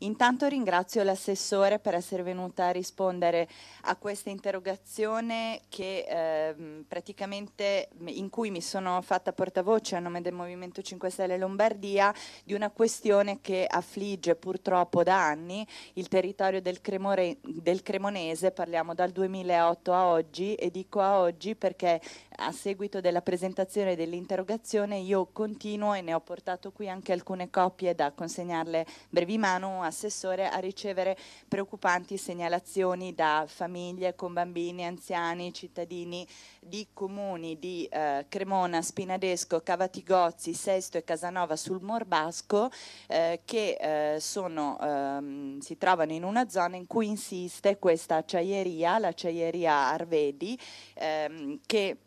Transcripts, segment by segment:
Intanto ringrazio l'assessore per essere venuta a rispondere a questa interrogazione che eh, praticamente in cui mi sono fatta portavoce a nome del Movimento 5 Stelle Lombardia di una questione che affligge purtroppo da anni il territorio del, Cremore, del Cremonese, parliamo dal 2008 a oggi e dico a oggi perché a seguito della presentazione dell'interrogazione io continuo e ne ho portato qui anche alcune copie da consegnarle brevi mano assessore a ricevere preoccupanti segnalazioni da famiglie con bambini, anziani, cittadini di comuni di eh, Cremona, Spinadesco, Cavatigozzi, Sesto e Casanova sul Morbasco eh, che eh, sono, ehm, si trovano in una zona in cui insiste questa acciaieria, l'acciaieria Arvedi, ehm, che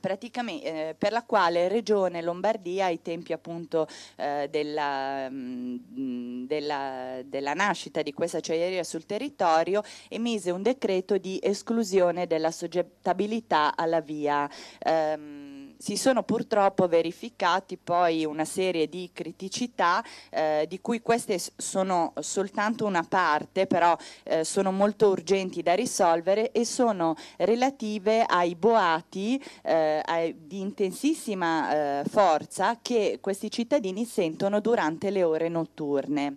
praticamente, eh, per la quale Regione Lombardia ai tempi appunto eh, della, mh, mm, della, della, nascita di questa acciaieria sul territorio emise un decreto di esclusione della soggettabilità alla via. Ehm, si sono purtroppo verificati poi una serie di criticità eh, di cui queste sono soltanto una parte, però eh, sono molto urgenti da risolvere e sono relative ai boati eh, ai, di intensissima eh, forza che questi cittadini sentono durante le ore notturne.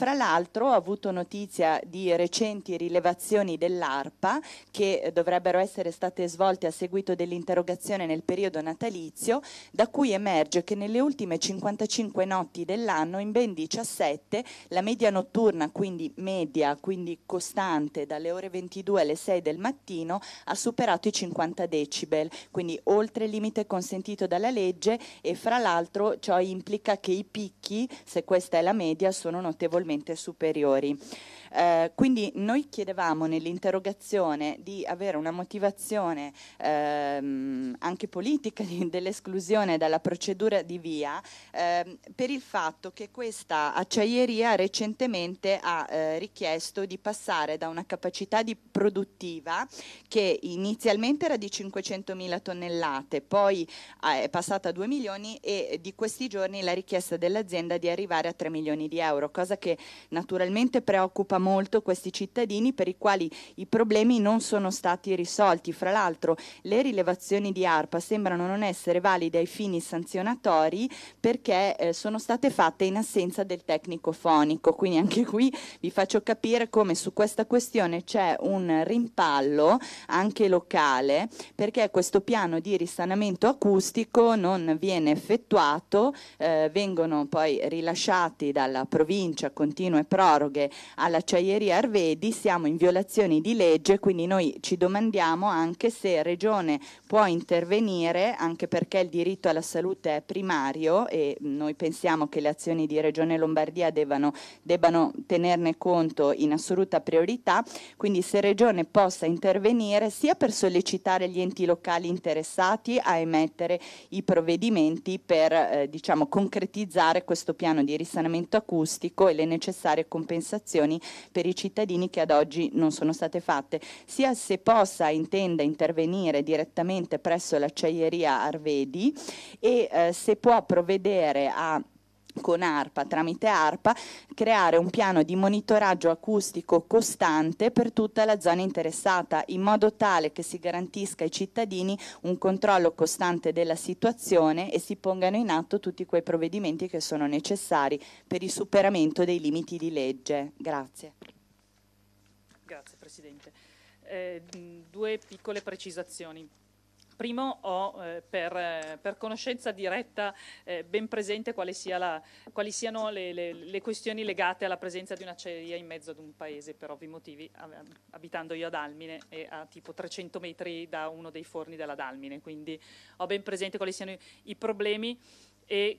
Fra l'altro ho avuto notizia di recenti rilevazioni dell'ARPA che eh, dovrebbero essere state svolte a seguito dell'interrogazione nel periodo natalizio, da cui emerge che nelle ultime 55 notti dell'anno, in ben 17, la media notturna, quindi media, quindi costante dalle ore 22 alle 6 del mattino, ha superato i 50 decibel, quindi oltre il limite consentito dalla legge e fra l'altro ciò implica che i picchi, se questa è la media, sono notevolmente notevolmente superiori. Eh, quindi noi chiedevamo nell'interrogazione di avere una motivazione ehm, anche politica dell'esclusione dalla procedura di via ehm, per il fatto che questa acciaieria recentemente ha eh, richiesto di passare da una capacità di produttiva che inizialmente era di 500.000 tonnellate, poi eh, è passata a 2 milioni e di questi giorni la richiesta dell'azienda di arrivare a 3 milioni di euro, cosa che naturalmente preoccupa molto questi cittadini per i quali i problemi non sono stati risolti. Fra l'altro le rilevazioni di ARPA sembrano non essere valide ai fini sanzionatori perché eh, sono state fatte in assenza del tecnico fonico. Quindi anche qui vi faccio capire come su questa questione c'è un rimpallo anche locale perché questo piano di risanamento acustico non viene effettuato, eh, vengono poi rilasciati dalla provincia continue proroghe alla Acciaieri cioè Arvedi, siamo in violazione di legge, quindi noi ci domandiamo anche se Regione può intervenire, anche perché il diritto alla salute è primario e noi pensiamo che le azioni di Regione Lombardia debbano, debbano tenerne conto in assoluta priorità, quindi se Regione possa intervenire sia per sollecitare gli enti locali interessati a emettere i provvedimenti per eh, diciamo, concretizzare questo piano di risanamento acustico e le necessarie compensazioni per i cittadini che ad oggi non sono state fatte, sia se possa intenda intervenire direttamente presso l'acciaieria Arvedi e eh, se può provvedere a con ARPA, tramite ARPA, creare un piano di monitoraggio acustico costante per tutta la zona interessata, in modo tale che si garantisca ai cittadini un controllo costante della situazione e si pongano in atto tutti quei provvedimenti che sono necessari per il superamento dei limiti di legge. Grazie. Grazie Presidente. Eh, due piccole precisazioni. Primo, ho eh, per, eh, per, conoscenza diretta eh, ben presente quali, sia la, quali siano le, le, le, questioni legate alla presenza di un'acciaieria in mezzo ad un paese, per ovvi motivi, abitando io ad Almine e a tipo 300 metri da uno dei forni della Dalmine, quindi ho ben presente quali siano i, i problemi e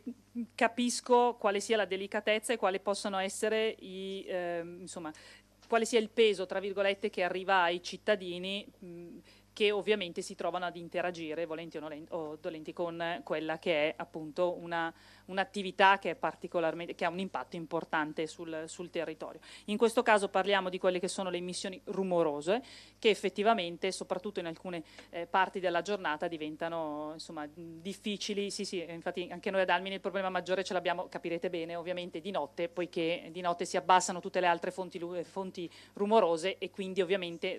capisco quale sia la delicatezza e quale possono essere i, eh, insomma, quale sia il peso, tra virgolette, che arriva ai cittadini mh, che ovviamente si trovano ad interagire, volenti o, dolenti, con quella che è appunto una un'attività che, che, ha un impatto importante sul, sul, territorio. In questo caso parliamo di quelle che sono le emissioni rumorose che effettivamente, soprattutto in alcune eh, parti della giornata, diventano insomma, difficili. Sì, sì, infatti anche noi ad Almini il problema maggiore ce l'abbiamo, capirete bene, ovviamente di notte, poiché di notte si abbassano tutte le altre fonti, eh, fonti rumorose e quindi ovviamente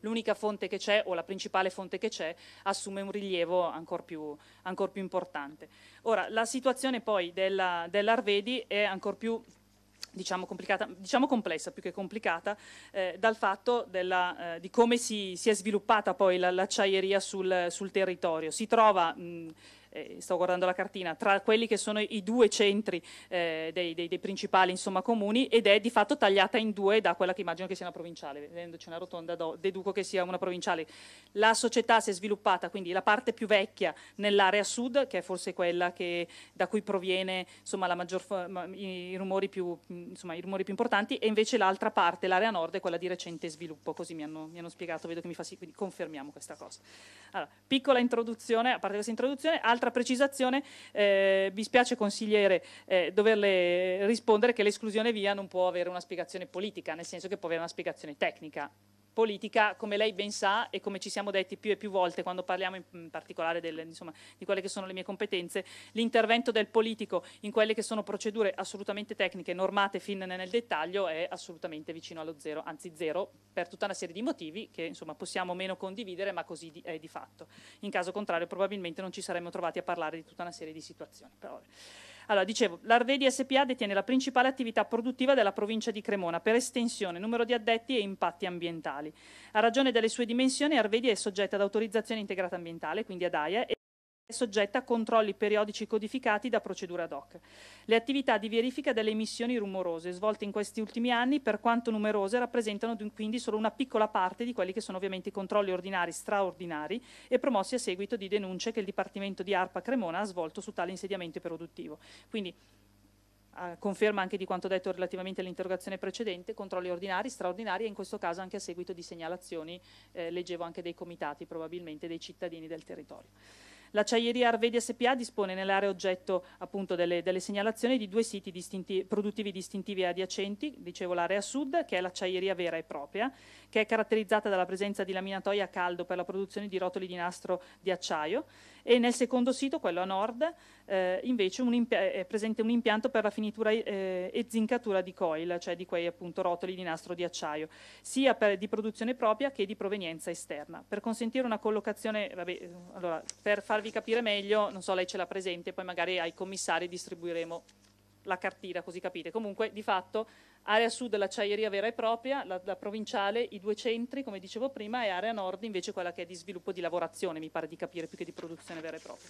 l'unica fonte che c'è o la principale fonte che c'è assume un rilievo ancora più, ancor più importante. Ora, la situazione poi della, dell'Arvedi è ancora più Diciamo, diciamo, complessa più che complicata, eh, dal fatto della, eh, di come si, si, è sviluppata poi la, l'acciaieria sul, sul territorio. Si trova mh, eh, sto guardando la cartina, tra quelli che sono i due centri eh, dei, dei, dei, principali insomma, comuni ed è di fatto tagliata in due da quella che immagino che sia una provinciale, vedendoci una rotonda do, deduco che sia una provinciale. La società si è sviluppata, quindi la parte più vecchia nell'area sud, che è forse quella che, da cui proviene insomma, maggior, i, rumori più, insomma, i, rumori più, importanti, e invece l'altra parte, l'area nord, è quella di recente sviluppo, così mi hanno, mi hanno spiegato, vedo che mi fa sì, quindi confermiamo questa cosa. Allora, piccola introduzione, a parte questa introduzione, altra un'altra precisazione, eh, mi spiace consigliere eh, doverle rispondere che l'esclusione via non può avere una spiegazione politica, nel senso che può avere una spiegazione tecnica politica, come lei ben sa e come ci siamo detti più e più volte quando parliamo in particolare del, insomma, di quelle che sono le mie competenze, l'intervento del politico in quelle che sono procedure assolutamente tecniche, normate fin nel dettaglio, è assolutamente vicino allo zero, anzi zero, per tutta una serie di motivi che insomma, possiamo meno condividere, ma così di, è di fatto. In caso contrario probabilmente non ci saremmo trovati a parlare di tutta una serie di situazioni. Però, allora, dicevo, l'Arvedi SPA detiene la principale attività produttiva della provincia di Cremona per estensione, numero di addetti e impatti ambientali. A ragione delle sue dimensioni, Arvedi è soggetta ad autorizzazione integrata ambientale, quindi ad AIA, è soggetta a controlli periodici codificati da procedure ad hoc. Le attività di verifica delle emissioni rumorose svolte in questi ultimi anni, per quanto numerose, rappresentano quindi solo una piccola parte di quelli che sono ovviamente i controlli ordinari straordinari e promossi a seguito di denunce che il Dipartimento di ARPA Cremona ha svolto su tale insediamento produttivo. Quindi conferma anche di quanto detto relativamente all'interrogazione precedente, controlli ordinari, straordinari e in questo caso anche a seguito di segnalazioni, eh, leggevo anche dei comitati probabilmente dei cittadini del territorio. L'acciaieria Arvedi SPA dispone nell'area oggetto appunto delle, delle segnalazioni di due siti distinti, produttivi distintivi adiacenti, dicevo l'area sud, che è l'acciaieria vera e propria, che è caratterizzata dalla presenza di laminatoia a caldo per la produzione di rotoli di nastro di acciaio, e nel secondo sito, quello a nord, eh, invece un è presente un impianto per la finitura eh, e zincatura di coil, cioè di quei appunto rotoli di nastro di acciaio, sia per, di produzione propria che di provenienza esterna. Per consentire una collocazione, vabbè, allora, per farvi capire meglio, non so, lei ce l'ha presente, poi magari ai commissari distribuiremo la cartina, così capite. Comunque, di fatto, area sud l'acciaieria vera e propria, la, la, provinciale, i due centri, come dicevo prima, e area nord invece quella che è di sviluppo di lavorazione, mi pare di capire, più che di produzione vera e propria.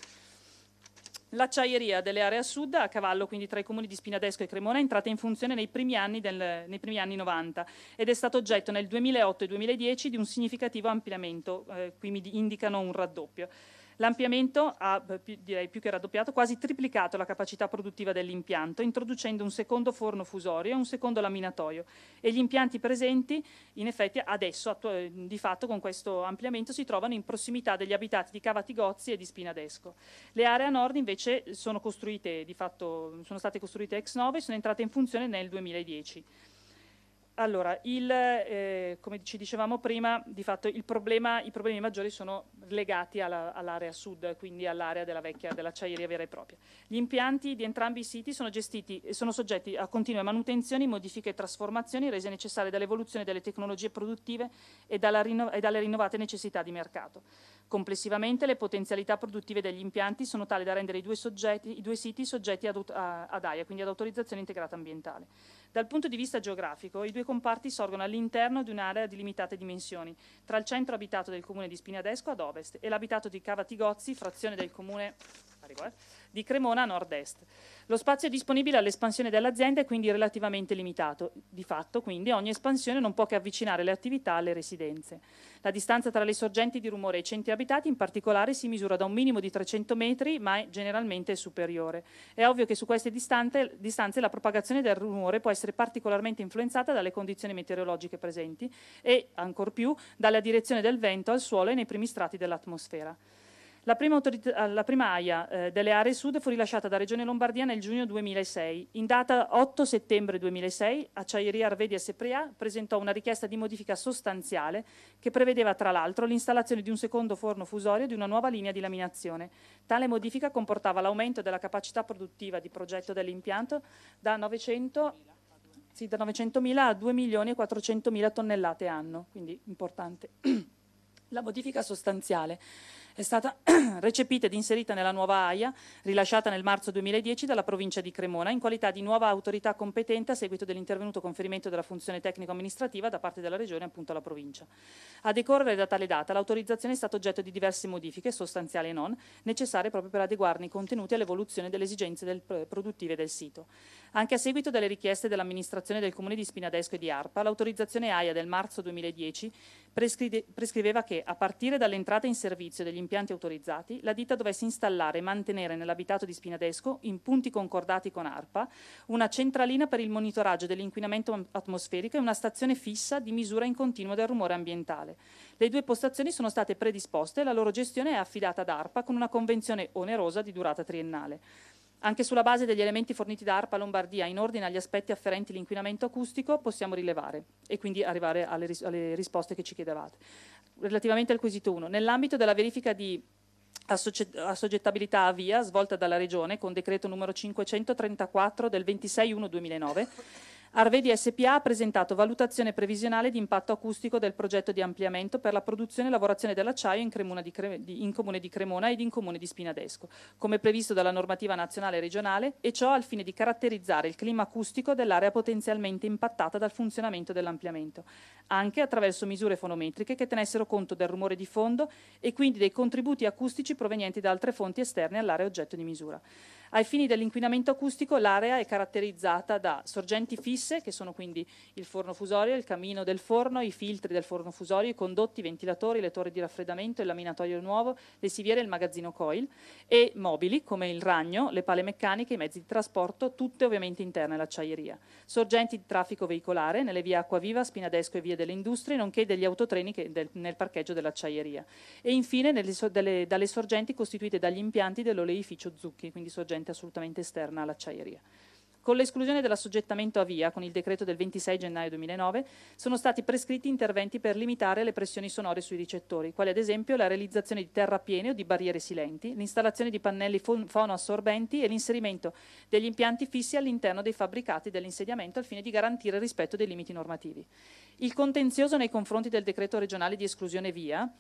L'acciaieria delle aree a sud, a cavallo quindi tra i comuni di Spinadesco e Cremona, è entrata in funzione nei primi anni, del, nei primi anni 90 ed è stato oggetto nel 2008 e 2010 di un significativo ampliamento, eh, qui mi indicano un raddoppio. L'ampliamento ha direi più che raddoppiato, quasi triplicato la capacità produttiva dell'impianto, introducendo un secondo forno fusorio e un secondo laminatoio. E gli impianti presenti, in effetti, adesso eh, di fatto con questo ampliamento si trovano in prossimità degli abitati di Cavatigozzi e di Spinadesco. Le aree a nord invece sono costruite di fatto sono state costruite ex nove e sono entrate in funzione nel 2010. Allora, il, eh, come ci dicevamo prima, di fatto problema, i problemi maggiori sono legati all'area sud, quindi all'area della vecchia dell'acciaieria vera e propria. Gli impianti di entrambi i siti sono, gestiti, sono soggetti a continue manutenzioni, modifiche e trasformazioni rese necessarie dall'evoluzione delle tecnologie produttive e, rinno, e dalle rinnovate necessità di mercato. Complessivamente le potenzialità produttive degli impianti sono tali da rendere i due, soggetti, i due siti soggetti ad, ad AIA, quindi ad autorizzazione integrata ambientale. Dal punto di vista geografico, i due comparti sorgono all'interno di un'area di limitate dimensioni, tra il centro abitato del comune di Spinadesco ad ovest e l'abitato di Cava Tigozzi, frazione del comune... Arrivo, eh? di Cremona a nord-est. Lo spazio disponibile all'espansione dell'azienda è quindi relativamente limitato. Di fatto, quindi, ogni espansione non può che avvicinare le attività alle residenze. La distanza tra le sorgenti di rumore e i centri abitati, in particolare, si misura da un minimo di 300 metri, ma è generalmente superiore. È ovvio che su queste distante, distanze la propagazione del rumore può essere particolarmente influenzata dalle condizioni meteorologiche presenti e, ancor più, dalla direzione del vento al suolo e nei primi strati dell'atmosfera. La prima, eh, la prima AIA eh, delle aree sud fu rilasciata da Regione Lombardia nel giugno 2006. In data 8 settembre 2006, Acciaieria Arvedi SPA presentò una richiesta di modifica sostanziale che prevedeva tra l'altro l'installazione di un secondo forno fusorio e di una nuova linea di laminazione. Tale modifica comportava l'aumento della capacità produttiva di progetto dell'impianto da 900 sì, da 900.000 a 2.400.000 tonnellate anno, quindi importante. La modifica sostanziale è stata recepita ed inserita nella nuova AIA, rilasciata nel marzo 2010 dalla provincia di Cremona, in qualità di nuova autorità competente a seguito dell'intervenuto conferimento della funzione tecnico-amministrativa da parte della Regione appunto alla provincia. A decorrere da tale data, l'autorizzazione è stata oggetto di diverse modifiche, sostanziali e non, necessarie proprio per adeguarne i contenuti all'evoluzione delle esigenze del, produttive del sito. Anche a seguito delle richieste dell'amministrazione del Comune di Spinadesco e di Arpa, l'autorizzazione AIA del marzo 2010 prescrive, prescriveva che, a partire dall'entrata in servizio degli impianti autorizzati, la ditta dovesse installare e mantenere nell'abitato di Spinadesco, in punti concordati con ARPA, una centralina per il monitoraggio dell'inquinamento atmosferico e una stazione fissa di misura in continuo del rumore ambientale. Le due postazioni sono state predisposte e la loro gestione è affidata ad ARPA con una convenzione onerosa di durata triennale. Anche sulla base degli elementi forniti da ARPA Lombardia in ordine agli aspetti afferenti all'inquinamento acustico possiamo rilevare e quindi arrivare alle, ris alle risposte che ci chiedevate relativamente al quesito 1, nell'ambito della verifica di assoggettabilità a via svolta dalla Regione con decreto numero 534 del 26 1 2009 Arvedi SPA ha presentato valutazione previsionale di impatto acustico del progetto di ampliamento per la produzione e lavorazione dell'acciaio in, in, comune di Cremona ed in comune di Spinadesco, come previsto dalla normativa nazionale e regionale, e ciò al fine di caratterizzare il clima acustico dell'area potenzialmente impattata dal funzionamento dell'ampliamento, anche attraverso misure fonometriche che tenessero conto del rumore di fondo e quindi dei contributi acustici provenienti da altre fonti esterne all'area oggetto di misura. Ai fini dell'inquinamento acustico l'area è caratterizzata da sorgenti fisse, che sono quindi il forno fusorio, il camino del forno, i filtri del forno fusorio, i condotti, i ventilatori, le torri di raffreddamento, il laminatorio nuovo, le siviere, il magazzino coil e mobili come il ragno, le pale meccaniche, i mezzi di trasporto, tutte ovviamente interne all'acciaieria. Sorgenti di traffico veicolare nelle vie Acquaviva, Spinadesco e vie delle Industrie, nonché degli autotreni del, nel parcheggio dell'acciaieria. E infine nelle, delle, dalle sorgenti costituite dagli impianti dell'oleificio Zucchi, quindi sorgenti componente assolutamente esterna all'acciaieria. Con l'esclusione dell'assoggettamento a via, con il decreto del 26 gennaio 2009, sono stati prescritti interventi per limitare le pressioni sonore sui ricettori, quali ad esempio la realizzazione di terrapieni o di barriere silenti, l'installazione di pannelli fonoassorbenti e l'inserimento degli impianti fissi all'interno dei fabbricati dell'insediamento al fine di garantire il rispetto dei limiti normativi. Il contenzioso nei confronti del decreto regionale di esclusione via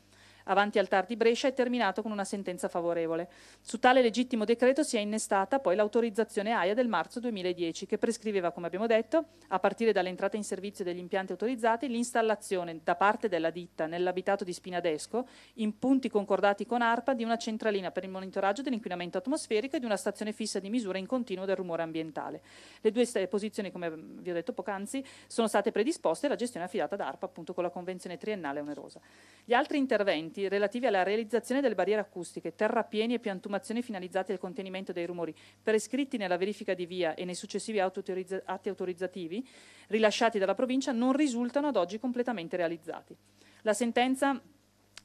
avanti al TAR di Brescia è terminato con una sentenza favorevole. Su tale legittimo decreto si è innestata poi l'autorizzazione AIA del marzo 2010 che prescriveva, come abbiamo detto, a partire dall'entrata in servizio degli impianti autorizzati, l'installazione da parte della ditta nell'abitato di Spinadesco, in punti concordati con ARPA, di una centralina per il monitoraggio dell'inquinamento atmosferico e di una stazione fissa di misura in continuo del rumore ambientale. Le due posizioni, come mm, vi ho detto poc'anzi, sono state predisposte e la gestione affidata ad ARPA appunto con la convenzione triennale onerosa. Gli altri interventi interventi relativi alla realizzazione delle barriere acustiche, terrapieni e piantumazioni finalizzate al contenimento dei rumori, prescritti nella verifica di via e nei successivi atti autorizzativi rilasciati dalla provincia, non risultano ad oggi completamente realizzati. La sentenza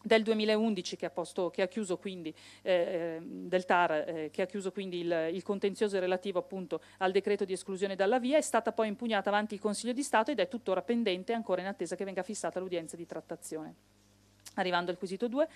del 2011 che ha, posto, che ha chiuso quindi eh, ehm, del TAR eh, che ha chiuso quindi il, il, contenzioso relativo appunto al decreto di esclusione dalla via è stata poi impugnata avanti il Consiglio di Stato ed è tuttora pendente ancora in attesa che venga fissata l'udienza di trattazione. Arrivando al quesito 2,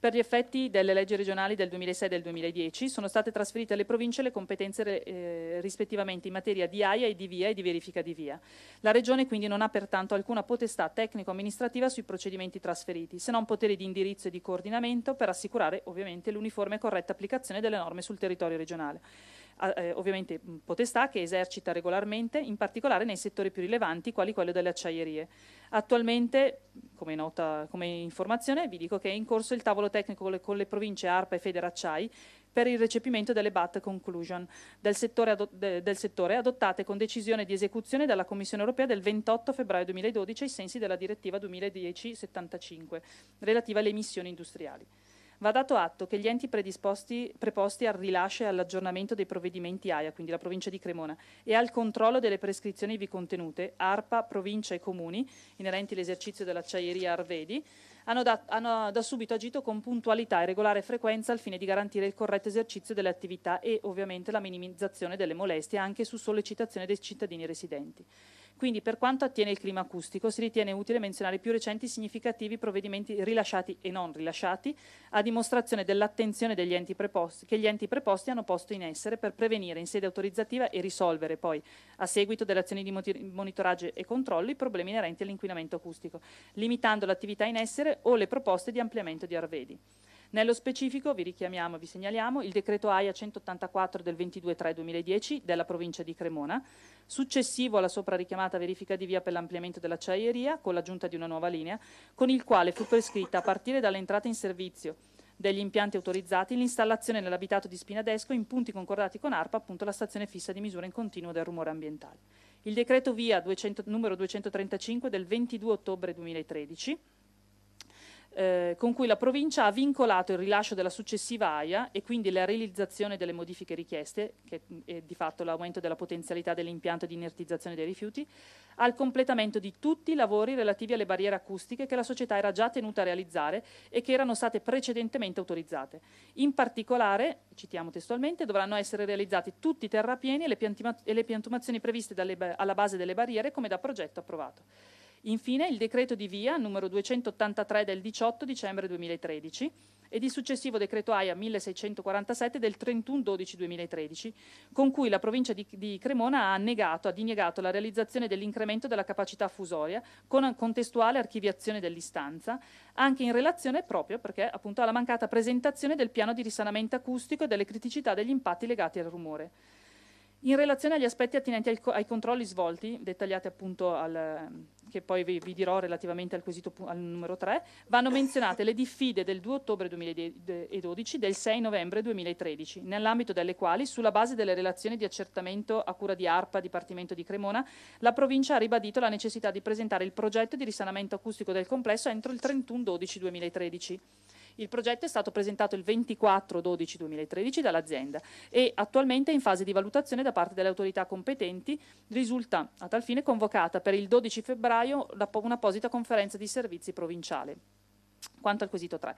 per gli effetti delle leggi regionali del 2006 e del 2010 sono state trasferite alle province le competenze eh, rispettivamente in materia di AIA e di VIA e di verifica di VIA. La Regione quindi non ha pertanto alcuna potestà tecnico-amministrativa sui procedimenti trasferiti, se non poteri di indirizzo e di coordinamento per assicurare ovviamente l'uniforme e corretta applicazione delle norme sul territorio regionale eh, ovviamente potestà che esercita regolarmente, in particolare nei settori più rilevanti, quali quello delle acciaierie. Attualmente, come, nota, come informazione, vi dico che è in corso il tavolo tecnico con le, con le province ARPA e Federacciai per il recepimento delle BAT conclusion del settore, del settore, adottate con decisione di esecuzione dalla Commissione europea del 28 febbraio 2012 ai sensi della direttiva 2010-75 relativa alle emissioni industriali. Va dato atto che gli enti preposti al rilascio e all'aggiornamento dei provvedimenti AIA, quindi la provincia di Cremona, e al controllo delle prescrizioni vi contenute, ARPA, provincia e comuni, inerenti all'esercizio dell'acciaieria Arvedi, hanno da, hanno da, subito agito con puntualità e regolare frequenza al fine di garantire il corretto esercizio delle attività e ovviamente la minimizzazione delle molestie anche su sollecitazione dei cittadini residenti. Quindi per quanto attiene il clima acustico si ritiene utile menzionare i più recenti significativi provvedimenti rilasciati e non rilasciati a dimostrazione dell'attenzione che gli enti preposti hanno posto in essere per prevenire in sede autorizzativa e risolvere poi a seguito delle azioni di monitoraggio e controllo i problemi inerenti all'inquinamento acustico, limitando l'attività in essere o le proposte di ampliamento di arvedi. Nello specifico vi richiamiamo, vi segnaliamo il decreto AIA 184 del 22-3-2010 della provincia di Cremona, successivo alla sopra richiamata verifica di via per l'ampliamento dell'acciaieria con l'aggiunta di una nuova linea, con il quale fu prescritta a partire dall'entrata in servizio degli impianti autorizzati l'installazione nell'abitato di Spinadesco in punti concordati con ARPA, appunto la stazione fissa di misura in continuo del rumore ambientale. Il decreto via 200, numero 235 del 22 ottobre 2013 eh, con cui la provincia ha vincolato il rilascio della successiva AIA e quindi la realizzazione delle modifiche richieste, che mm, è di fatto l'aumento della potenzialità dell'impianto di inertizzazione dei rifiuti, al completamento di tutti i lavori relativi alle barriere acustiche che la società era già tenuta a realizzare e che erano state precedentemente autorizzate. In particolare, citiamo testualmente, dovranno essere realizzati tutti i terrapieni e le, piantumazioni previste dalle, alla base delle barriere come da progetto approvato. Infine il decreto di via numero 283 del 18 dicembre 2013 ed il successivo decreto AIA 1647 del 31-12-2013, con cui la provincia di, di Cremona ha negato, ha dinegato la realizzazione dell'incremento della capacità fusoria con contestuale archiviazione dell'istanza, anche in relazione proprio perché appunto alla mancata presentazione del piano di risanamento acustico e delle criticità degli impatti legati al rumore. In relazione agli aspetti attinenti ai, co ai controlli svolti, dettagliati appunto al, che poi vi, vi, dirò relativamente al quesito al numero 3, vanno menzionate le diffide del 2 ottobre 2012 e del 6 novembre 2013, nell'ambito delle quali, sulla base delle relazioni di accertamento a cura di ARPA, Dipartimento di Cremona, la provincia ha ribadito la necessità di presentare il progetto di risanamento acustico del complesso entro il 31 12 2013. Il progetto è stato presentato il 24-12-2013 dall'azienda e attualmente è in fase di valutazione da parte delle autorità competenti. Risulta a tal fine convocata per il 12 febbraio un'apposita conferenza di servizi provinciale. Quanto al quesito 3.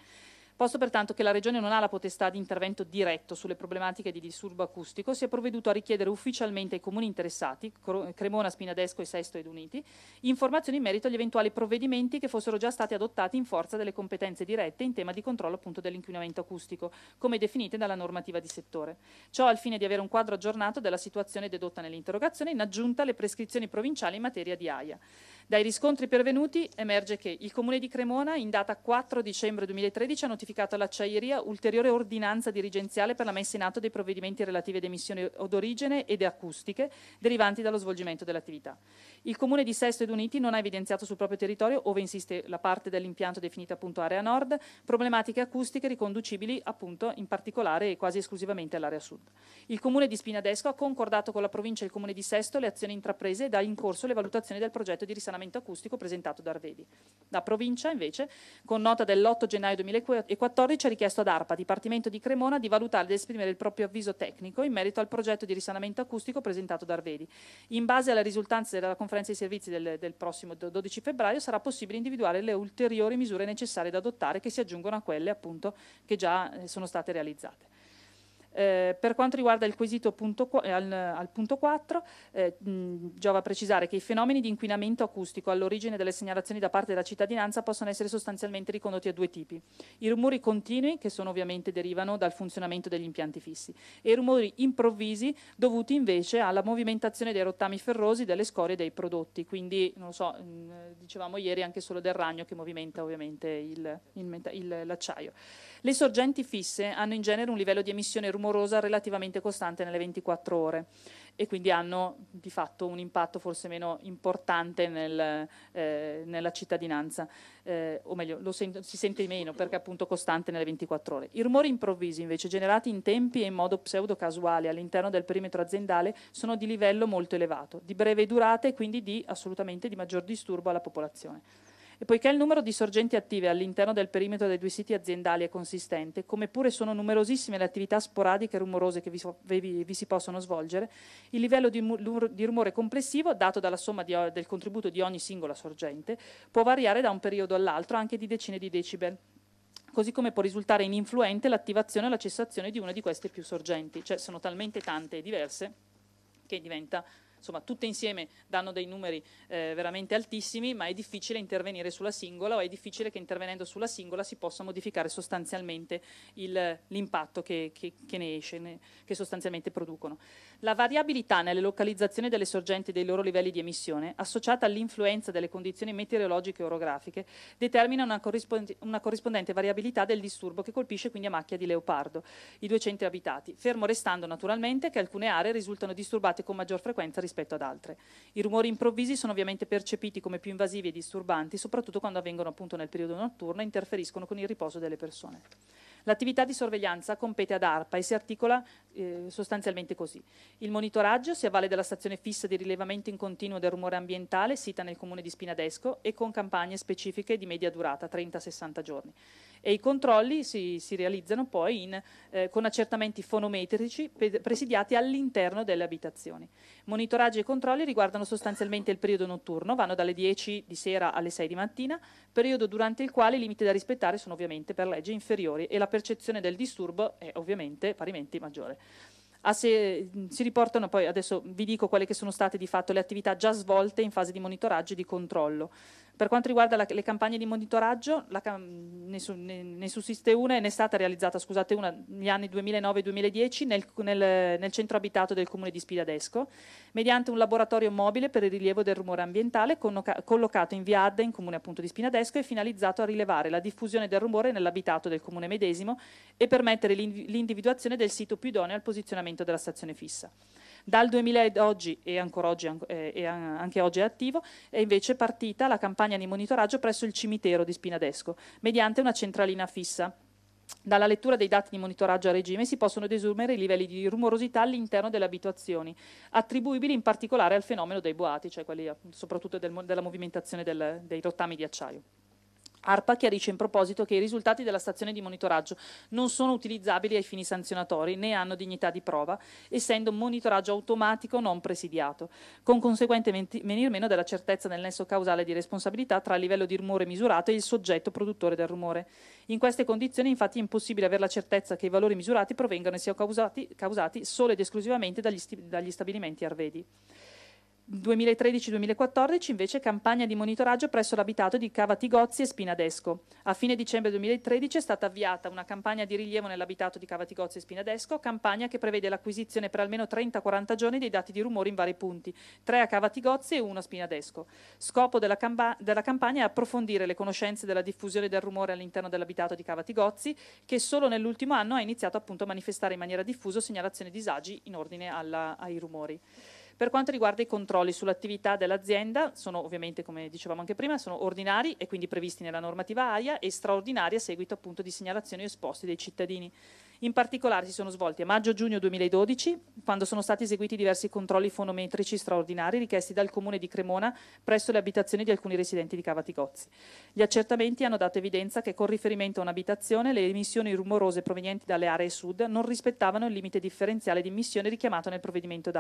Posto pertanto che la Regione non ha la potestà di intervento diretto sulle problematiche di disturbo acustico, si è provveduto a richiedere ufficialmente ai comuni interessati, Cremona, Spinadesco e Sesto ed Uniti, informazioni in merito agli eventuali provvedimenti che fossero già stati adottati in forza delle competenze dirette in tema di controllo appunto dell'inquinamento acustico, come definite dalla normativa di settore. Ciò al fine di avere un quadro aggiornato della situazione dedotta nell'interrogazione, in aggiunta alle prescrizioni provinciali in materia di AIA. Dai riscontri pervenuti emerge che il Comune di Cremona in data 4 dicembre 2013 ha notificato all'acciaieria ulteriore ordinanza dirigenziale per la messa in atto dei provvedimenti relativi ad emissioni odorigene ed acustiche derivanti dallo svolgimento dell'attività. Il Comune di Sesto ed Uniti non ha evidenziato sul proprio territorio, ove insiste la parte dell'impianto definita appunto area nord, problematiche acustiche riconducibili appunto in particolare e quasi esclusivamente all'area sud. Il Comune di Spinadesco ha concordato con la provincia e il Comune di Sesto le azioni intraprese ed ha in corso le valutazioni del progetto di risanamento abbinamento acustico presentato da Arvedi. La provincia, invece, con nota dell'8 gennaio 2014, ha richiesto ad ARPA, Dipartimento di Cremona, di valutare ed esprimere il proprio avviso tecnico in merito al progetto di risanamento acustico presentato da Arvedi. In base alle risultanze della conferenza dei servizi del, del prossimo 12 febbraio sarà possibile individuare le ulteriori misure necessarie da adottare che si aggiungono a quelle appunto che già eh, sono state realizzate. Eh, per quanto riguarda il quesito punto, al, al, punto 4, eh, mh, giova precisare che i fenomeni di inquinamento acustico all'origine delle segnalazioni da parte della cittadinanza possono essere sostanzialmente ricondotti a due tipi. I rumori continui, che sono ovviamente derivano dal funzionamento degli impianti fissi, e i rumori improvvisi dovuti invece alla movimentazione dei rottami ferrosi, delle scorie e dei prodotti. Quindi, non so, mh, dicevamo ieri anche solo del ragno che movimenta ovviamente l'acciaio. Le sorgenti fisse hanno in genere un livello di emissione rumorosa rumorosa relativamente costante nelle 24 ore e quindi hanno di fatto un impatto forse meno importante nel, eh, nella cittadinanza, eh, o meglio lo sento, si sente meno perché appunto costante nelle 24 ore. I rumori improvvisi invece generati in tempi e in modo pseudo casuale all'interno del perimetro aziendale sono di livello molto elevato, di breve durata e quindi di, assolutamente di maggior disturbo alla popolazione. E poiché il numero di sorgenti attive all'interno del perimetro dei due siti aziendali è consistente, come pure sono numerosissime le attività sporadiche e rumorose che vi, vi, vi si possono svolgere, il livello di, di rumore complessivo, dato dalla somma di, del contributo di ogni singola sorgente, può variare da un periodo all'altro anche di decine di decibel così come può risultare ininfluente l'attivazione o la cessazione di una di queste più sorgenti, cioè sono talmente tante e diverse che diventa insomma tutte insieme danno dei numeri eh, veramente altissimi, ma è difficile intervenire sulla singola o è difficile che intervenendo sulla singola si possa modificare sostanzialmente il, l'impatto che, che, che, ne esce, ne, che sostanzialmente producono. La variabilità nelle localizzazioni delle sorgenti e dei loro livelli di emissione, associata all'influenza delle condizioni meteorologiche e orografiche, determina una, corrispond- una corrispondente variabilità del disturbo che colpisce quindi a macchia di leopardo i due centri abitati, fermo restando naturalmente che alcune aree risultano disturbate con maggior frequenza rispetto rispetto ad altre. I rumori improvvisi sono ovviamente percepiti come più invasivi e disturbanti, soprattutto quando avvengono appunto nel periodo notturno e interferiscono con il riposo delle persone. L'attività di sorveglianza compete ad ARPA e si articola eh, sostanzialmente così. Il monitoraggio si avvale della stazione fissa di rilevamento in continuo del rumore ambientale sita nel comune di Spinadesco e con campagne specifiche di media durata, 30-60 giorni. E i controlli si, si realizzano poi in, eh, con accertamenti fonometrici presidiati all'interno delle abitazioni. Monitoraggio e controlli riguardano sostanzialmente il periodo notturno, vanno dalle 10 di sera alle 6 di mattina, periodo durante il quale i limiti da rispettare sono ovviamente per legge inferiori e la percezione del disturbo è ovviamente parimenti maggiore. Ah, se, si riportano poi, adesso vi dico quelle che sono state di fatto le attività già svolte in fase di monitoraggio e di controllo. Per quanto riguarda la, le campagne di monitoraggio, ne, ne, ne, sussiste una e ne è stata realizzata scusate, una negli anni 2009-2010 nel, nel, nel, centro abitato del comune di Spiladesco, mediante un laboratorio mobile per il rilievo del rumore ambientale connoca, collocato in via Adda, in comune appunto di Spinadesco, e finalizzato a rilevare la diffusione del rumore nell'abitato del comune medesimo e permettere l'individuazione del sito più idoneo al posizionamento della stazione fissa. Dal 2000 ad oggi e, ancora oggi, eh, e anche oggi è attivo, è invece partita la campagna di monitoraggio presso il cimitero di Spinadesco, mediante una centralina fissa. Dalla lettura dei dati di monitoraggio a regime si possono desumere i livelli di rumorosità all'interno delle abitazioni, attribuibili in particolare al fenomeno dei boati, cioè quelli soprattutto del, della movimentazione del, dei rottami di acciaio. ARPA chiarisce in proposito che i risultati della stazione di monitoraggio non sono utilizzabili ai fini sanzionatori né hanno dignità di prova, essendo un monitoraggio automatico non presidiato, con conseguente venir meno della certezza del nesso causale di responsabilità tra il livello di rumore misurato e il soggetto produttore del rumore. In queste condizioni infatti è impossibile avere la certezza che i valori misurati provengano e siano causati, causati solo ed esclusivamente dagli, dagli stabilimenti arvedi. 2013-2014 invece campagna di monitoraggio presso l'abitato di Cava Tigozzi e Spinadesco. A fine dicembre 2013 è stata avviata una campagna di rilievo nell'abitato di Cava Tigozzi e Spinadesco, campagna che prevede l'acquisizione per almeno 30-40 giorni dei dati di rumore in vari punti, tre a Cava Tigozzi e uno a Spinadesco. Scopo della, campa- della campagna è approfondire le conoscenze della diffusione del rumore all'interno dell'abitato di Cava Tigozzi, che solo nell'ultimo anno ha iniziato appunto a manifestare in maniera diffusa segnalazioni e disagi in ordine alla, ai rumori. Per quanto riguarda i controlli sull'attività dell'azienda, sono ovviamente, come dicevamo anche prima, sono ordinari e quindi previsti nella normativa AIA e straordinari a seguito appunto di segnalazioni esposte dei cittadini. In particolare si sono svolti a maggio-giugno 2012 quando sono stati eseguiti diversi controlli fonometrici straordinari richiesti dal Comune di Cremona presso le abitazioni di alcuni residenti di Cavatigozzi. Gli accertamenti hanno dato evidenza che con riferimento a un'abitazione le emissioni rumorose provenienti dalle aree sud non rispettavano il limite differenziale di emissione richiamato nel provvedimento di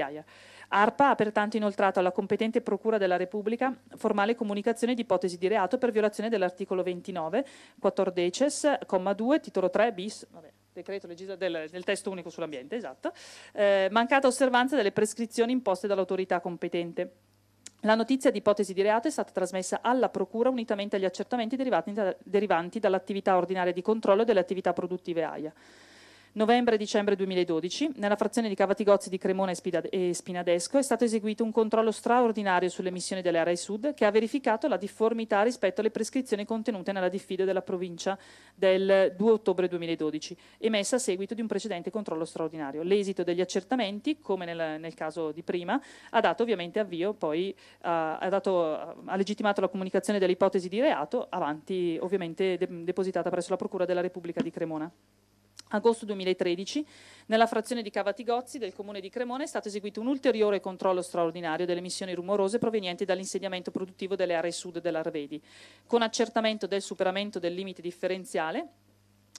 AIA. ARPA ha pertanto inoltrato alla competente Procura della Repubblica formale comunicazione di ipotesi di reato per violazione dell'articolo 29, 14, comma 2, titolo 3 bis. Vabbè decreto del, del, testo unico sull'ambiente, esatto, eh, mancata osservanza delle prescrizioni imposte dall'autorità competente. La notizia di ipotesi di reato è stata trasmessa alla Procura unitamente agli accertamenti da, derivanti dall'attività ordinaria di controllo delle attività produttive AIA. Novembre-dicembre 2012, nella frazione di Cavatigozzi di Cremona e Spinadesco, è stato eseguito un controllo straordinario sulle missioni delle aree sud che ha verificato la difformità rispetto alle prescrizioni contenute nella diffida della provincia del 2 ottobre 2012, emessa a seguito di un precedente controllo straordinario. L'esito degli accertamenti, come nel, nel caso di prima, ha dato ovviamente avvio, poi uh, ha, dato, ha, legittimato la comunicazione dell'ipotesi di reato, avanti ovviamente de depositata presso la Procura della Repubblica di Cremona agosto 2013, nella frazione di Cavatigozzi del comune di Cremona è stato eseguito un ulteriore controllo straordinario delle emissioni rumorose provenienti dall'insediamento produttivo delle aree sud dell'Arvedi, con accertamento del superamento del limite differenziale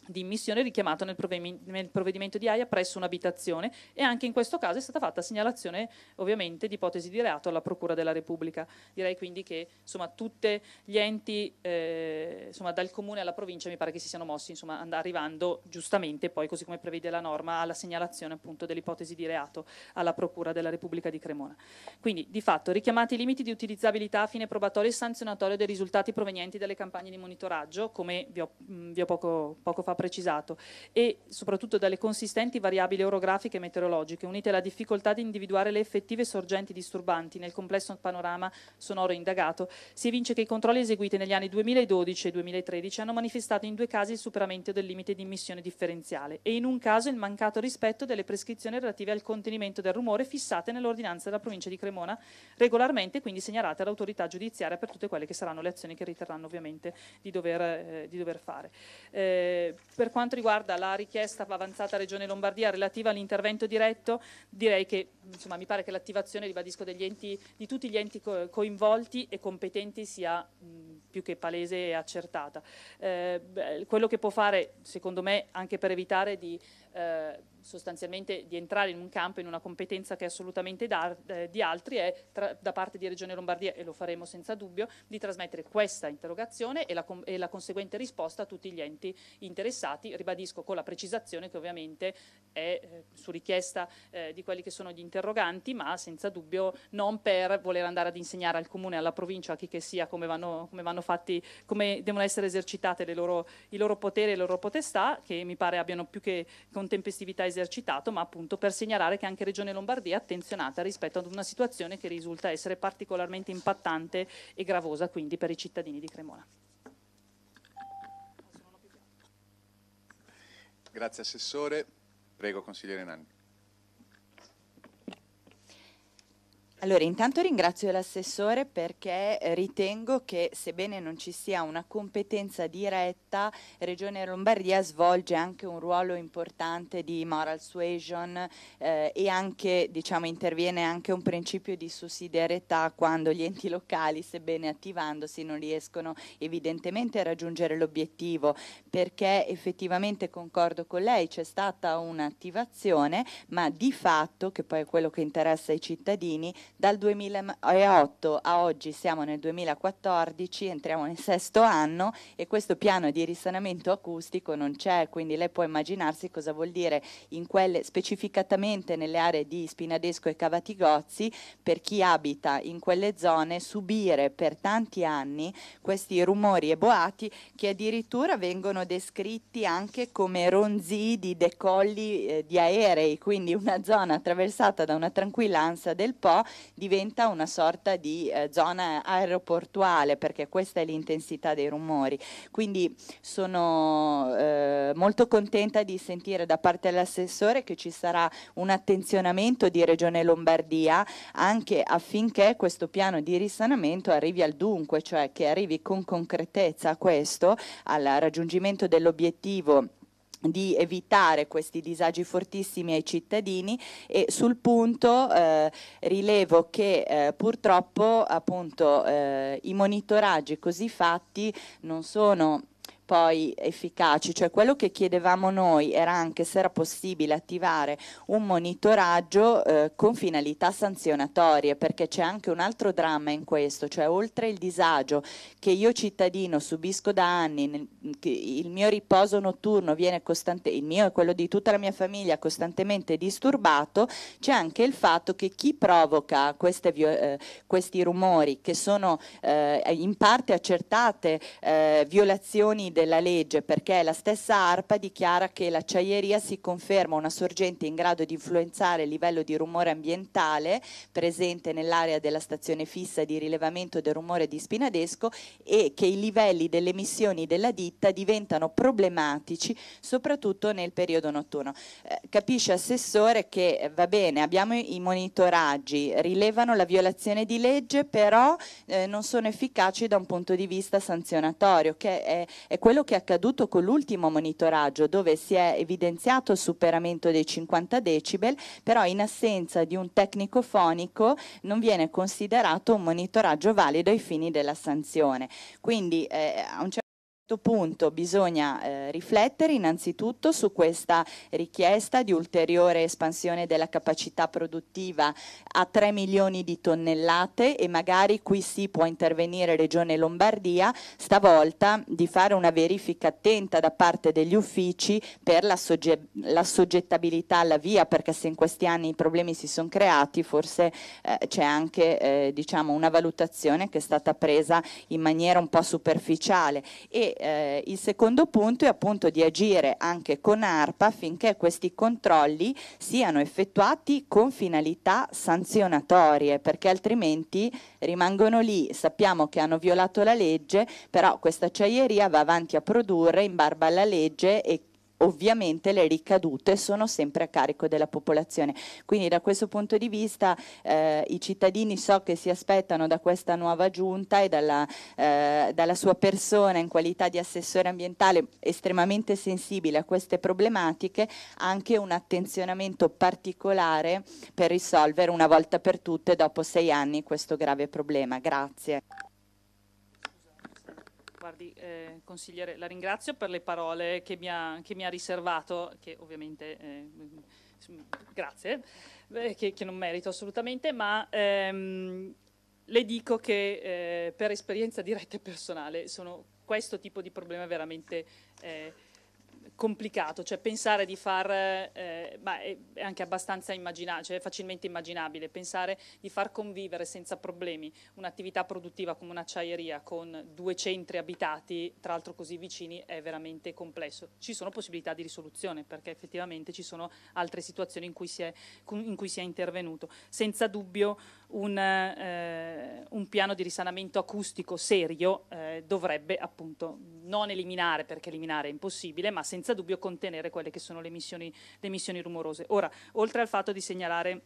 di immissione richiamato nel, provvedimento di AIA presso un'abitazione e anche in questo caso è stata fatta segnalazione ovviamente di ipotesi di reato alla Procura della Repubblica. Direi quindi che insomma, tutti gli enti eh, insomma, dal comune alla provincia mi pare che si siano mossi insomma, arrivando giustamente poi così come prevede la norma alla segnalazione appunto dell'ipotesi di reato alla Procura della Repubblica di Cremona. Quindi di fatto richiamati i limiti di utilizzabilità a fine probatorio e sanzionatorio dei risultati provenienti dalle campagne di monitoraggio come vi ho, mh, vi ho poco, poco fa precisato, e soprattutto dalle consistenti variabili orografiche e meteorologiche, unite alla difficoltà di individuare le effettive sorgenti disturbanti nel complesso panorama sonoro indagato, si evince che i controlli eseguiti negli anni 2012 e 2013 hanno manifestato in due casi il superamento del limite di emissione differenziale e in un caso il mancato rispetto delle prescrizioni relative al contenimento del rumore fissate nell'ordinanza della provincia di Cremona, regolarmente quindi segnalate all'autorità giudiziaria per tutte quelle che saranno le azioni che riterranno ovviamente di dover, eh, di dover fare. Eh, per quanto riguarda la richiesta avanzata a Regione Lombardia relativa all'intervento diretto, direi che insomma, mi pare che l'attivazione, ribadisco, enti, di tutti gli enti co coinvolti e competenti sia mh, più che palese e accertata. Eh, quello che può fare, secondo me, anche per evitare di... Eh, sostanzialmente di entrare in un campo, in una competenza che è assolutamente da, eh, di altri, è tra, da parte di Regione Lombardia, e lo faremo senza dubbio, di trasmettere questa interrogazione e la, e la conseguente risposta a tutti gli enti interessati, ribadisco con la precisazione che ovviamente è eh, su richiesta eh, di quelli che sono gli interroganti, ma senza dubbio non per voler andare ad insegnare al comune, alla provincia, a chi che sia, come vanno, come vanno fatti, come devono essere esercitate loro, i loro poteri e le loro potestà, che mi pare abbiano più che con tempestività esercitato esercitato, ma appunto per segnalare che anche Regione Lombardia è attenzionata rispetto ad una situazione che risulta essere particolarmente impattante e gravosa quindi per i cittadini di Cremona. Grazie Assessore. Prego, consigliere Nanni. Allora, intanto ringrazio l'assessore perché eh, ritengo che sebbene non ci sia una competenza diretta, Regione Lombardia svolge anche un ruolo importante di moral suasion eh, e anche, diciamo, interviene anche un principio di sussidiarietà quando gli enti locali, sebbene attivandosi, non riescono evidentemente a raggiungere l'obiettivo, perché effettivamente concordo con lei, c'è stata un'attivazione, ma di fatto, che poi è quello che interessa ai cittadini, dal 2008 a oggi siamo nel 2014, entriamo nel sesto anno e questo piano di risanamento acustico non c'è, quindi lei può immaginarsi cosa vuol dire quelle, specificatamente nelle aree di Spinadesco e Cavatigozzi, per chi abita in quelle zone, subire per tanti anni questi rumori e boati che addirittura vengono descritti anche come ronzii di decolli eh, di aerei, quindi una zona attraversata da una tranquilla ansia del Po diventa una sorta di eh, zona aeroportuale perché questa è l'intensità dei rumori. Quindi sono eh, molto contenta di sentire da parte dell'assessore che ci sarà un attenzionamento di Regione Lombardia anche affinché questo piano di risanamento arrivi al dunque, cioè che arrivi con concretezza a questo, al raggiungimento dell'obiettivo di evitare questi disagi fortissimi ai cittadini e sul punto eh, rilevo che eh, purtroppo appunto eh, i monitoraggi così fatti non sono poi efficaci, cioè quello che chiedevamo noi era anche se era possibile attivare un monitoraggio eh, con finalità sanzionatorie, perché c'è anche un altro dramma in questo, cioè oltre il disagio che io cittadino subisco da anni, nel, il mio riposo notturno viene costante, il mio e quello di tutta la mia famiglia costantemente disturbato, c'è anche il fatto che chi provoca queste, eh, questi rumori che sono eh, in parte accertate eh, violazioni della legge perché la stessa ARPA dichiara che l'acciaieria si conferma una sorgente in grado di influenzare il livello di rumore ambientale presente nell'area della stazione fissa di rilevamento del rumore di Spinadesco e che i livelli delle emissioni della ditta diventano problematici soprattutto nel periodo notturno. Eh, capisce Assessore che eh, va bene, abbiamo i monitoraggi, rilevano la violazione di legge, però eh, non sono efficaci da un punto di vista sanzionatorio, che è, è quello che è accaduto con l'ultimo monitoraggio dove si è evidenziato il superamento dei 50 decibel, però in assenza di un tecnico fonico non viene considerato un monitoraggio valido ai fini della sanzione. Quindi eh, a un certo questo punto bisogna eh, riflettere innanzitutto su questa richiesta di ulteriore espansione della capacità produttiva a 3 milioni di tonnellate e magari qui si può intervenire Regione Lombardia stavolta di fare una verifica attenta da parte degli uffici per la, sogge- la soggettabilità alla via perché se in questi anni i problemi si sono creati forse eh, c'è anche eh, diciamo una valutazione che è stata presa in maniera un po' superficiale e eh, il secondo punto è appunto di agire anche con ARPA affinché questi controlli siano effettuati con finalità sanzionatorie, perché altrimenti rimangono lì, sappiamo che hanno violato la legge, però questa acciaieria va avanti a produrre in barba alla legge e ovviamente le ricadute sono sempre a carico della popolazione. Quindi da questo punto di vista eh, i cittadini so che si aspettano da questa nuova giunta e dalla, eh, dalla, sua persona in qualità di assessore ambientale estremamente sensibile a queste problematiche anche un attenzionamento particolare per risolvere una volta per tutte dopo sei anni questo grave problema. Grazie. Guardi, eh, consigliere, la ringrazio per le parole che mi ha, che mi ha riservato, che ovviamente eh, grazie, eh, che, che, non merito assolutamente, ma ehm, le dico che eh, per esperienza diretta e personale sono questo tipo di problema veramente eh, complicato, cioè pensare di far, eh, ma è anche abbastanza immaginabile, cioè facilmente immaginabile, pensare di far convivere senza problemi un'attività produttiva come un'acciaieria con due centri abitati, tra l'altro così vicini, è veramente complesso. Ci sono possibilità di risoluzione perché effettivamente ci sono altre situazioni in cui si è, cui si è intervenuto. Senza dubbio un, eh, un, piano di risanamento acustico serio eh, dovrebbe appunto non eliminare, perché eliminare è impossibile, ma senza senza dubbio contenere quelle che sono le emissioni, le emissioni rumorose. Ora, oltre al fatto di segnalare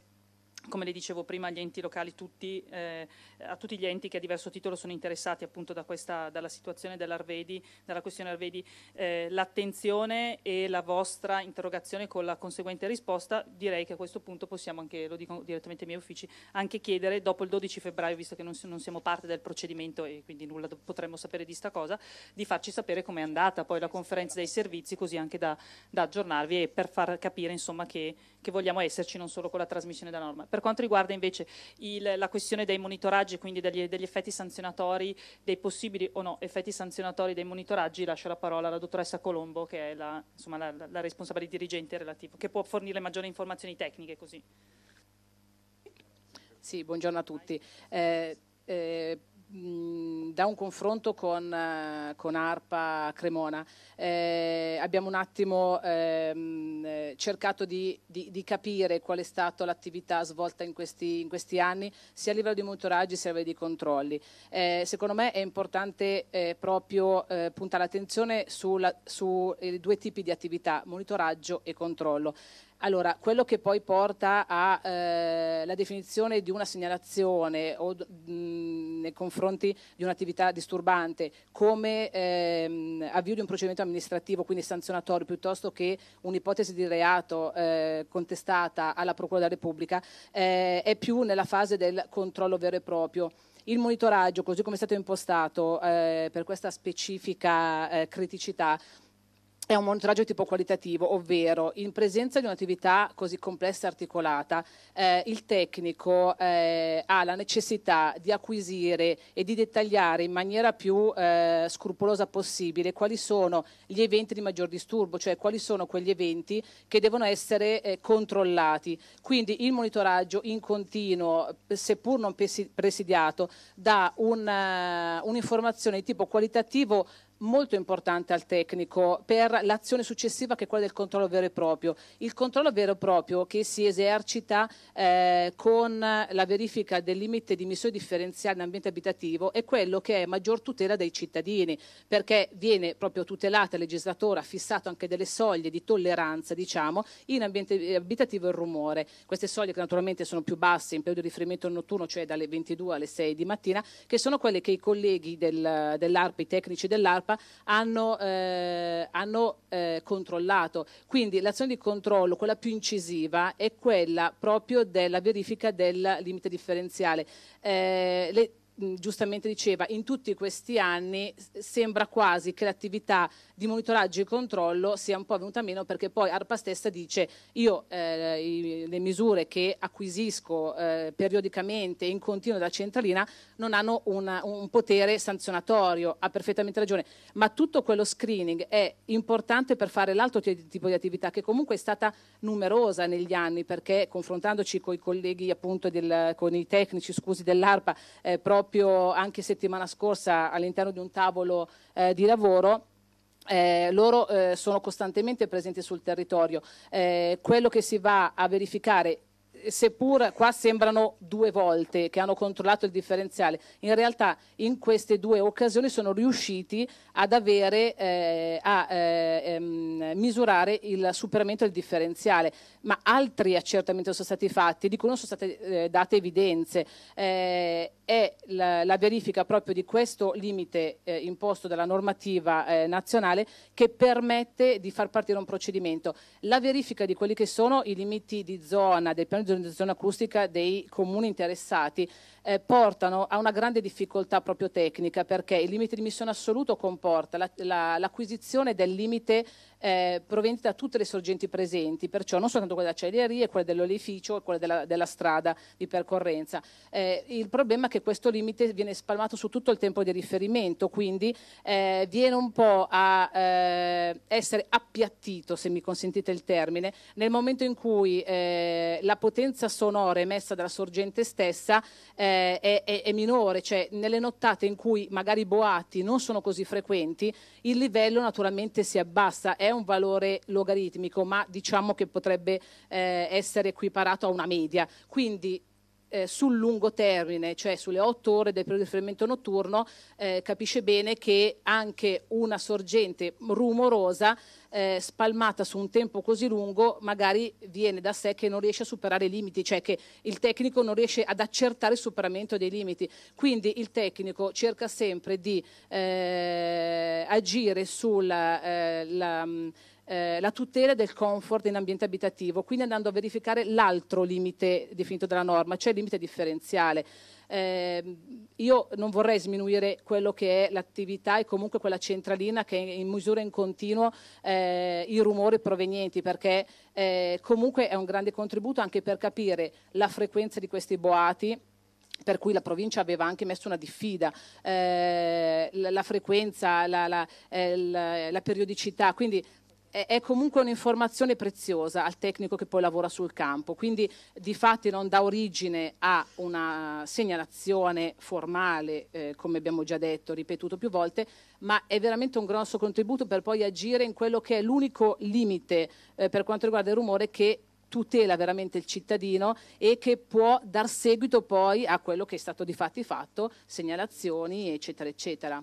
come le dicevo prima, agli enti locali, tutti, eh, a tutti gli enti che a diverso titolo sono interessati appunto da questa, dalla situazione dell'Arvedi, dalla questione Arvedi, eh, l'attenzione e la vostra interrogazione con la conseguente risposta, direi che a questo punto possiamo anche, lo dico direttamente ai miei uffici, anche chiedere dopo il 12 febbraio, visto che non, non siamo parte del procedimento e quindi nulla potremmo sapere di sta cosa, di farci sapere com'è andata poi la conferenza dei servizi, così anche da, da aggiornarvi e per far capire insomma che che vogliamo esserci non solo con la trasmissione della norma. Per quanto riguarda invece il, la questione dei monitoraggi, quindi degli, degli, effetti sanzionatori, dei possibili o no effetti sanzionatori dei monitoraggi, lascio la parola alla dottoressa Colombo che è la, insomma, la, la responsabile dirigente relativo, che può fornire maggiori informazioni tecniche così. Sì, buongiorno a tutti. Eh, eh, da un confronto con, eh, con ARPA Cremona. Eh, abbiamo un attimo ehm, cercato di, di, di, capire qual è stata l'attività svolta in questi, in questi, anni, sia a livello di monitoraggi sia a livello di controlli. Eh, secondo me è importante eh, proprio eh, puntare l'attenzione sui eh, due tipi di attività, monitoraggio e controllo. Allora, quello che poi porta alla eh, definizione di una segnalazione o mh, mhmm, nei confronti di un'attività disturbante come ehm, avvio di un procedimento amministrativo, quindi sanzionatorio, piuttosto che un'ipotesi di reato eh, contestata alla Procura della Repubblica, eh, è più nella fase del controllo vero e proprio. Il monitoraggio, così come è stato impostato eh, per questa specifica eh, criticità, è un monitoraggio di tipo qualitativo, ovvero in presenza di un'attività così complessa e articolata, eh, il tecnico eh, ha la necessità di acquisire e di dettagliare in maniera più eh, scrupolosa possibile quali sono gli eventi di maggior disturbo, cioè quali sono quegli eventi che devono essere eh, controllati. Quindi il monitoraggio in continuo, seppur non presidiato, dà un, eh, un'informazione di tipo qualitativo molto importante al tecnico per l'azione successiva che è quella del controllo vero e proprio. Il controllo vero e proprio che si esercita eh, con la verifica del limite di emissione differenziale in ambiente abitativo è quello che è maggior tutela dei cittadini, perché viene proprio tutelata il legislatore, ha fissato anche delle soglie di tolleranza, diciamo, in ambiente abitativo e rumore. Queste soglie che naturalmente sono più basse in periodo di riferimento notturno, cioè dalle 22 alle 6 di mattina, che sono quelle che i colleghi del, dell'ARPA, i tecnici dell'ARPA, stampa hanno, eh, hanno eh, controllato. Quindi l'azione di controllo, quella più incisiva, è quella proprio della verifica del limite differenziale. Eh, le, giustamente diceva, in tutti questi anni sembra quasi che l'attività di monitoraggio e controllo sia un po' venuta meno perché poi ARPA stessa dice io eh, i, le misure che acquisisco eh, periodicamente in continuo da centralina non hanno una, un potere sanzionatorio, ha perfettamente ragione, ma tutto quello screening è importante per fare l'altro tipo di attività che comunque è stata numerosa negli anni perché confrontandoci con i colleghi appunto del, con i tecnici scusi dell'ARPA eh, proprio proprio anche settimana scorsa all'interno di un tavolo eh, di lavoro eh, loro eh, sono costantemente presenti sul territorio. Eh, quello che si va a verificare seppur qua sembrano due volte che hanno controllato il differenziale, in realtà in queste due occasioni sono riusciti ad avere, eh, a eh, ehm, misurare il superamento del differenziale, ma altri accertamenti sono stati fatti di cui non sono state eh, date evidenze. Eh, è la, la, verifica proprio di questo limite eh, imposto dalla normativa eh, nazionale che permette di far partire un procedimento. La verifica di quelli che sono i limiti di zona, del piano di zona acustica dei comuni interessati eh, portano a una grande difficoltà proprio tecnica perché il limite di missione assoluto comporta la, la, l'acquisizione del limite eh, proveniente da tutte le sorgenti presenti, perciò non soltanto quella dell'acciaieria, quelle dell'oleficio e quelle della, della, strada di percorrenza. Eh, il problema è che questo limite viene spalmato su tutto il tempo di riferimento, quindi eh, viene un po' a eh, essere appiattito, se mi consentite il termine, nel momento in cui eh, la potenza sonora emessa dalla sorgente stessa eh, eh, è, è, è, minore, cioè nelle nottate in cui magari i boati non sono così frequenti, il livello naturalmente si abbassa, è un valore logaritmico, ma diciamo che potrebbe eh, essere equiparato a una media. Quindi eh, sul lungo termine, cioè sulle 8 ore del periodo di riferimento notturno, eh, capisce bene che anche una sorgente rumorosa eh, spalmata su un tempo così lungo magari viene da sé che non riesce a superare i limiti, cioè che il tecnico non riesce ad accertare il superamento dei limiti. Quindi il tecnico cerca sempre di eh, agire sulla... Eh, la, eh, la tutela del comfort in ambiente abitativo, quindi andando a verificare l'altro limite definito dalla norma, cioè il limite differenziale. Eh, io non vorrei sminuire quello che è l'attività e comunque quella centralina che in misura in continuo eh, i rumori provenienti perché eh, comunque è un grande contributo anche per capire la frequenza di questi boati per cui la provincia aveva anche messo una diffida, eh, la, la, frequenza, la, la, eh, la, periodicità, quindi è comunque un'informazione preziosa al tecnico che poi lavora sul campo, quindi di fatti non dà origine a una segnalazione formale, eh, come abbiamo già detto, ripetuto più volte, ma è veramente un grosso contributo per poi agire in quello che è l'unico limite eh, per quanto riguarda il rumore che tutela veramente il cittadino e che può dar seguito poi a quello che è stato di fatti fatto, segnalazioni, eccetera, eccetera.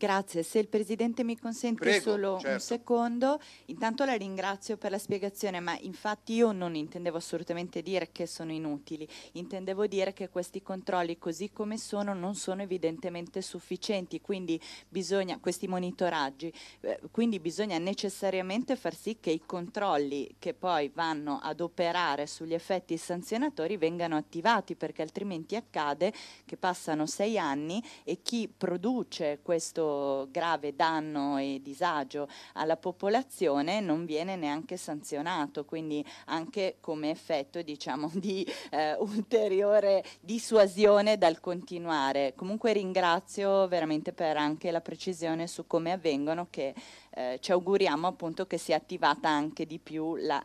Grazie, se il Presidente mi consente Prego, solo certo. un secondo, intanto la ringrazio per la spiegazione, ma infatti io non intendevo assolutamente dire che sono inutili, intendevo dire che questi controlli così come sono non sono evidentemente sufficienti, quindi bisogna, questi monitoraggi, eh, quindi bisogna necessariamente far sì che i controlli che poi vanno ad operare sugli effetti sanzionatori vengano attivati, perché altrimenti accade che passano sei anni e chi produce questo grave danno e disagio alla popolazione non viene neanche sanzionato, quindi anche come effetto diciamo, di eh, ulteriore dissuasione dal continuare. Comunque ringrazio veramente per anche la precisione su come avvengono che eh, ci auguriamo appunto che sia attivata anche di più la,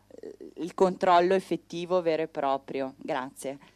il controllo effettivo vero e proprio. Grazie.